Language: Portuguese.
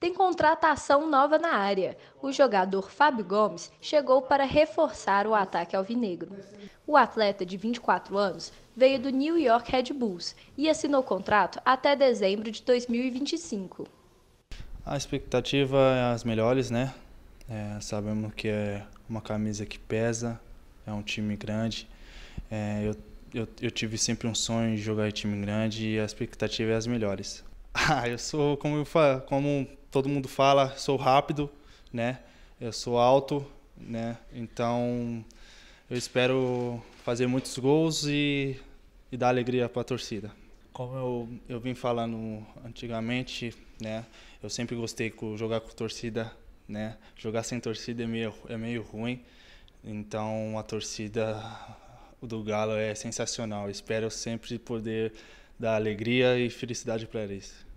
tem contratação nova na área. O jogador Fábio Gomes chegou para reforçar o ataque alvinegro. O atleta de 24 anos veio do New York Red Bulls e assinou contrato até dezembro de 2025. A expectativa é as melhores, né? É, sabemos que é uma camisa que pesa, é um time grande. É, eu, eu, eu tive sempre um sonho de jogar em time grande e a expectativa é as melhores. Ah, eu sou, como, eu, como todo mundo fala, sou rápido, né? Eu sou alto, né? Então eu espero fazer muitos gols e, e dar alegria para a torcida. Como eu, eu vim falando antigamente, né? Eu sempre gostei de jogar com torcida, né? Jogar sem torcida é meio, é meio ruim. Então a torcida do Galo é sensacional. espero sempre poder dar alegria e felicidade para eles.